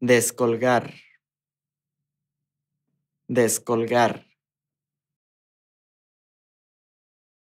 descolgar, descolgar.